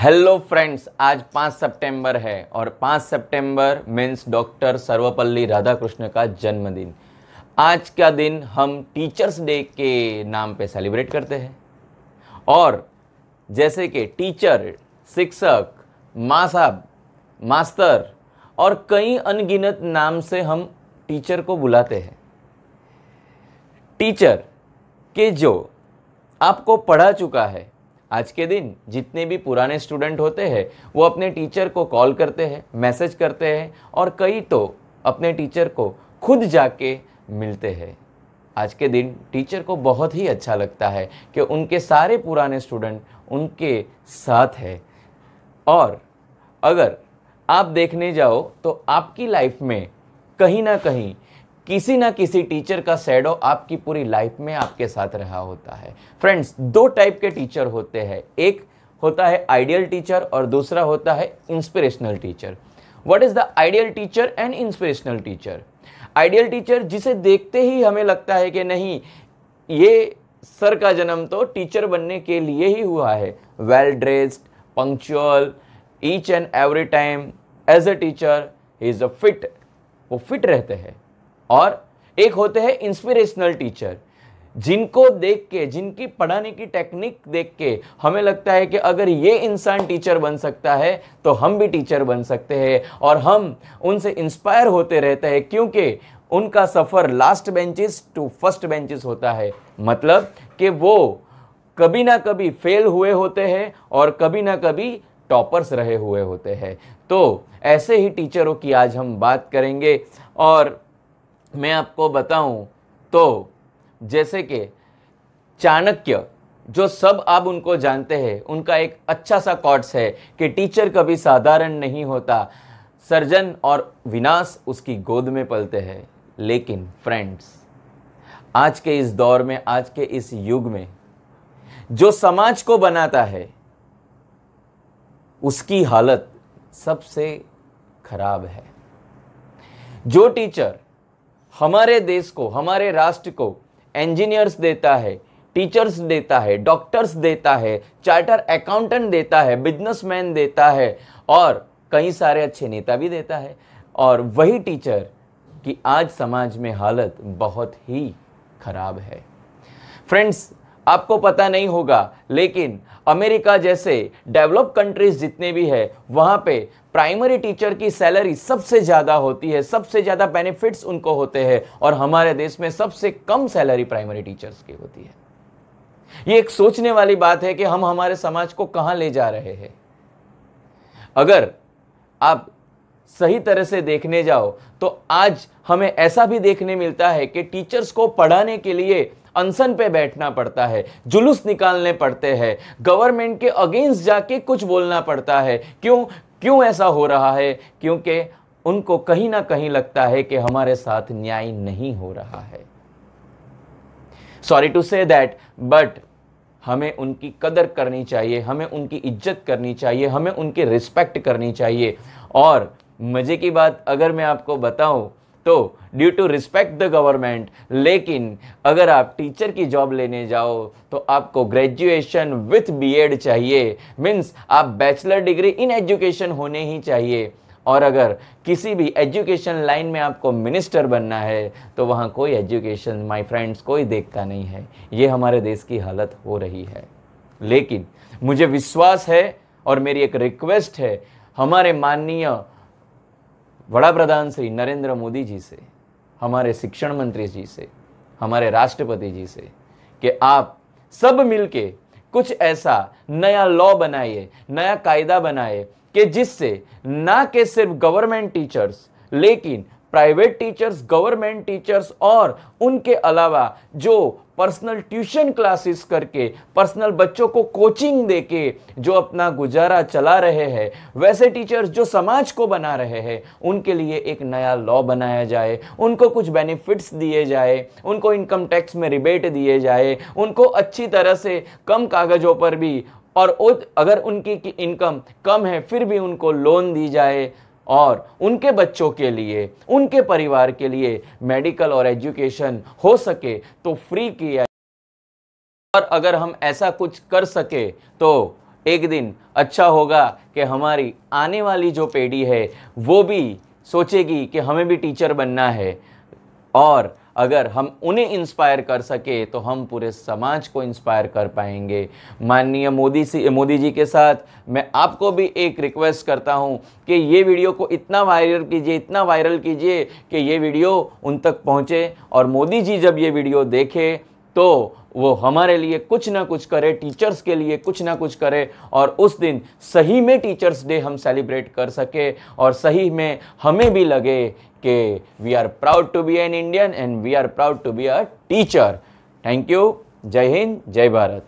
hello friends आज 5 सितंबर है और 5 सितंबर मीन्स डॉक्टर सर्वपल्ली राधाकृष्ण का जन्मदिन आज का दिन हम टीचर्स डे के नाम पे सेलिब्रेट करते हैं और जैसे कि टीचर शिक्षक माँ साहब मास्टर और कई अनगिनत नाम से हम टीचर को बुलाते हैं टीचर के जो आपको पढ़ा चुका है आज के दिन जितने भी पुराने स्टूडेंट होते हैं वो अपने टीचर को कॉल करते हैं मैसेज करते हैं और कई तो अपने टीचर को खुद जाके मिलते हैं आज के दिन टीचर को बहुत ही अच्छा लगता है कि उनके सारे पुराने स्टूडेंट उनके साथ है और अगर आप देखने जाओ तो आपकी लाइफ में कहीं ना कहीं किसी ना किसी टीचर का सैडो आपकी पूरी लाइफ में आपके साथ रहा होता है फ्रेंड्स दो टाइप के टीचर होते हैं एक होता है आइडियल टीचर और दूसरा होता है inspirational teacher what is the ideal teacher and inspirational teacher ideal teacher जिसे देखते ही हमें लगता है कि नहीं ये सर का जन्म तो टीचर बनने के लिए ही हुआ है well dressed punctual each and every time as a teacher is a fit वो फिट रहते हैं और एक होते हैं इंस्पिरेशनल टीचर जिनको देख के जिनकी पढ़ाने की टेक्निक देख के हमें लगता है कि अगर ये इंसान टीचर बन सकता है तो हम भी टीचर बन सकते हैं और हम उनसे इंस्पायर होते रहते हैं क्योंकि उनका सफ़र last benches to first benches होता है मतलब कि वो कभी ना कभी फेल हुए होते हैं और कभी ना कभी टॉपर्स रहे हुए होते हैं तो ऐसे ही टीचरों की आज हम बात करेंगे और मैं आपको बताऊं तो जैसे कि चाणक्य जो सब आप उनको जानते हैं उनका एक अच्छा सा कॉट्स है कि टीचर कभी साधारण नहीं होता सर्जन और विनाश उसकी गोद में पलते हैं लेकिन फ्रेंड्स आज के इस दौर में आज के इस युग में जो समाज को बनाता है उसकी हालत सबसे खराब है जो टीचर हमारे देश को हमारे राष्ट्र को इंजीनियर्स देता है टीचर्स देता है डॉक्टर्स देता है चार्टर अकाउंटेंट देता है बिजनेसमैन देता है और कई सारे अच्छे नेता भी देता है और वही टीचर की आज समाज में हालत बहुत ही खराब है फ्रेंड्स आपको पता नहीं होगा लेकिन अमेरिका जैसे डेवलप कंट्रीज जितने भी है वहाँ पे प्राइमरी टीचर की सैलरी सबसे ज़्यादा होती है सबसे ज़्यादा बेनिफिट्स उनको होते हैं और हमारे देश में सबसे कम सैलरी प्राइमरी टीचर्स की होती है ये एक सोचने वाली बात है कि हम हमारे समाज को कहाँ ले जा रहे हैं अगर आप सही तरह से देखने जाओ तो आज हमें ऐसा भी देखने मिलता है कि टीचर्स को पढ़ाने के लिए अनसन पे बैठना पड़ता है जुलूस निकालने पड़ते हैं गवर्नमेंट के अगेंस्ट जाके कुछ बोलना पड़ता है क्यों क्यों ऐसा हो रहा है क्योंकि उनको कहीं ना कहीं लगता है कि हमारे साथ न्याय नहीं हो रहा है sorry to say that but हमें उनकी कदर करनी चाहिए हमें उनकी इज्जत करनी चाहिए हमें उनकी रिस्पेक्ट करनी चाहिए और मज़े की बात अगर मैं आपको बताऊं तो due to respect the government लेकिन अगर आप टीचर की जॉब लेने जाओ तो आपको ग्रेजुएशन विथ बीएड चाहिए मीन्स आप बैचलर डिग्री इन एजुकेशन होने ही चाहिए और अगर किसी भी एजुकेशन लाइन में आपको मिनिस्टर बनना है तो वहाँ कोई एजुकेशन माय फ्रेंड्स कोई देखता नहीं है ये हमारे देश की हालत हो रही है लेकिन मुझे विश्वास है और मेरी एक रिक्वेस्ट है हमारे माननीय प्रधान श्री नरेंद्र मोदी जी से हमारे शिक्षण मंत्री जी से हमारे राष्ट्रपति जी से कि आप सब मिलके कुछ ऐसा नया लॉ बनाइए नया कायदा बनाए कि जिससे ना कि सिर्फ गवर्नमेंट टीचर्स लेकिन प्राइवेट टीचर्स गवर्नमेंट टीचर्स और उनके अलावा जो पर्सनल ट्यूशन क्लासेस करके पर्सनल बच्चों को कोचिंग देके जो अपना गुजारा चला रहे हैं वैसे टीचर्स जो समाज को बना रहे हैं उनके लिए एक नया लॉ बनाया जाए उनको कुछ बेनिफिट्स दिए जाए उनको इनकम टैक्स में रिबेट दिए जाए उनको अच्छी तरह से कम कागज़ों पर भी और अगर उनकी इनकम कम है फिर भी उनको लोन दी जाए और उनके बच्चों के लिए उनके परिवार के लिए मेडिकल और एजुकेशन हो सके तो फ्री किया और अगर हम ऐसा कुछ कर सके तो एक दिन अच्छा होगा कि हमारी आने वाली जो पीढ़ी है वो भी सोचेगी कि हमें भी टीचर बनना है और अगर हम उन्हें इंस्पायर कर सके तो हम पूरे समाज को इंस्पायर कर पाएंगे माननीय मोदी सी मोदी जी के साथ मैं आपको भी एक रिक्वेस्ट करता हूँ कि ये वीडियो को इतना वायरल कीजिए इतना वायरल कीजिए कि ये वीडियो उन तक पहुँचे और मोदी जी जब ये वीडियो देखें तो वो हमारे लिए कुछ ना कुछ करे टीचर्स के लिए कुछ ना कुछ करे और उस दिन सही में टीचर्स डे हम सेलिब्रेट कर सके और सही में हमें भी लगे कि we are proud to be an Indian and we are proud to be a teacher thank you जय हिंद जय भारत